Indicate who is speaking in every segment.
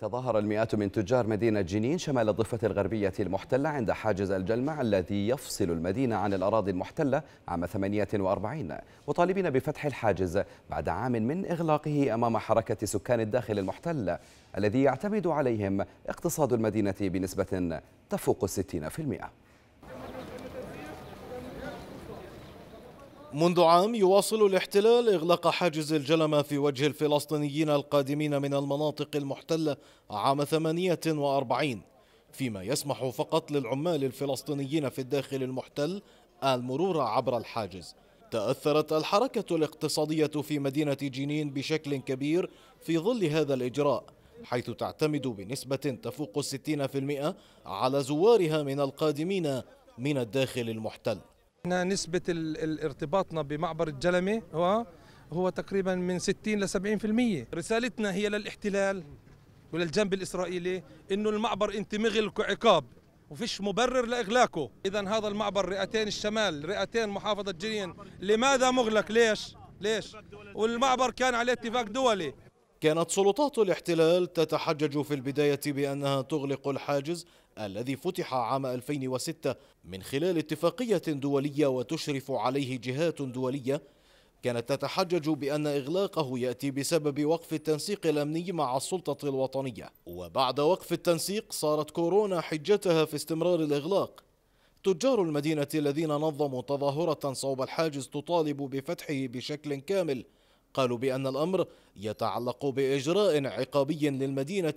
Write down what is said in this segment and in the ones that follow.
Speaker 1: تظاهر المئات من تجار مدينة جنين شمال الضفة الغربية المحتلة عند حاجز الجلمع الذي يفصل المدينة عن الأراضي المحتلة عام 48 مطالبين بفتح الحاجز بعد عام من إغلاقه أمام حركة سكان الداخل المحتل الذي يعتمد عليهم اقتصاد المدينة بنسبة تفوق 60% منذ عام يواصل الاحتلال إغلاق حاجز الجلمة في وجه الفلسطينيين القادمين من المناطق المحتلة عام 48 فيما يسمح فقط للعمال الفلسطينيين في الداخل المحتل المرور عبر الحاجز تأثرت الحركة الاقتصادية في مدينة جنين بشكل كبير في ظل هذا الإجراء حيث تعتمد بنسبة تفوق 60% على زوارها من القادمين
Speaker 2: من الداخل المحتل احنا نسبة ارتباطنا بمعبر الجلمة هو هو تقريبا من 60 ل 70% رسالتنا هي للاحتلال وللجنب الإسرائيلي إنه المعبر انت مغلق عقاب وفيش مبرر لإغلاقه إذا هذا المعبر رئتين الشمال رئتين محافظة جنين لماذا مغلق ليش ليش والمعبر كان عليه اتفاق دولي
Speaker 1: كانت سلطات الاحتلال تتحجج في البداية بأنها تغلق الحاجز الذي فتح عام 2006 من خلال اتفاقية دولية وتشرف عليه جهات دولية كانت تتحجج بأن إغلاقه يأتي بسبب وقف التنسيق الأمني مع السلطة الوطنية وبعد وقف التنسيق صارت كورونا حجتها في استمرار الإغلاق تجار المدينة الذين نظموا تظاهرة صوب الحاجز تطالب بفتحه بشكل كامل قالوا بأن الأمر يتعلق بإجراء عقابي للمدينة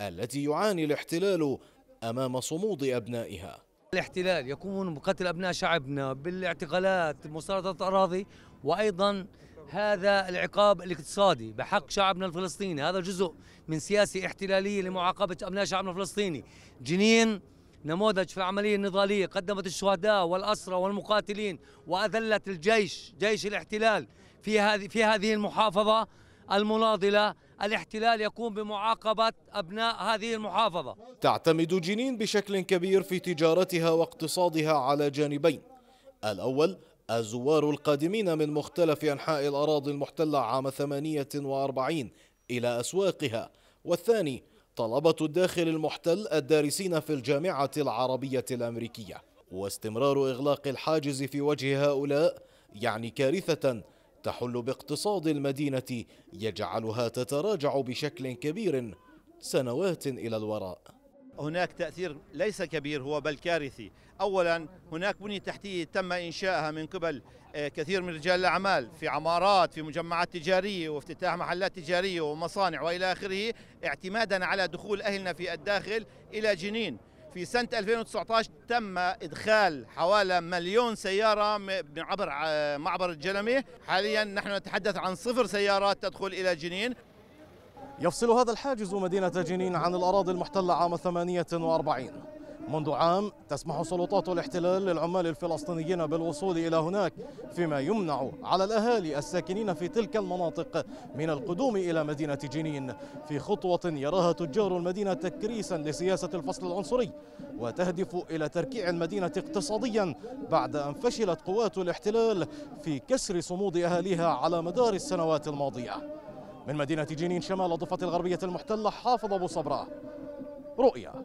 Speaker 1: التي يعاني الاحتلال أمام صمود أبنائها
Speaker 3: الاحتلال يكون بقتل أبناء شعبنا بالاعتقالات مصادرة أراضي وأيضا هذا العقاب الاقتصادي بحق شعبنا الفلسطيني هذا جزء من سياسة احتلالية لمعاقبة أبناء شعبنا الفلسطيني جنين نموذج في العملية النضالية قدمت الشهداء والأسرى والمقاتلين وأذلت الجيش جيش الاحتلال في هذه في هذه المحافظة المناضلة الاحتلال يقوم بمعاقبة أبناء هذه المحافظة
Speaker 1: تعتمد جنين بشكل كبير في تجارتها واقتصادها على جانبين الأول الزوار القادمين من مختلف أنحاء الأراضي المحتلة عام 48 إلى أسواقها والثاني طلبة الداخل المحتل الدارسين في الجامعة العربية الأمريكية واستمرار إغلاق الحاجز في وجه هؤلاء يعني كارثة تحل باقتصاد المدينة يجعلها تتراجع بشكل كبير سنوات إلى الوراء هناك تأثير ليس كبير هو بل كارثي
Speaker 4: أولا هناك بنية تحتية تم إنشائها من قبل آه، كثير من رجال الأعمال في عمارات في مجمعات تجارية وافتتاح محلات تجارية ومصانع وإلى آخره اعتمادا على دخول أهلنا في الداخل إلى جنين في سنة 2019 تم إدخال حوالي مليون سيارة من عبر آه، معبر الجلمة حاليا نحن نتحدث عن صفر سيارات تدخل إلى جنين
Speaker 1: يفصل هذا الحاجز مدينة جنين عن الأراضي المحتلة عام 48 منذ عام تسمح سلطات الاحتلال للعمال الفلسطينيين بالوصول إلى هناك فيما يمنع على الأهالي الساكنين في تلك المناطق من القدوم إلى مدينة جنين في خطوة يراها تجار المدينة تكريسا لسياسة الفصل العنصري وتهدف إلى تركيع المدينة اقتصاديا بعد أن فشلت قوات الاحتلال في كسر صمود أهاليها على مدار السنوات الماضية من مدينة جنين شمال الضفة الغربية المحتلة حافظ أبو صبرا رؤيا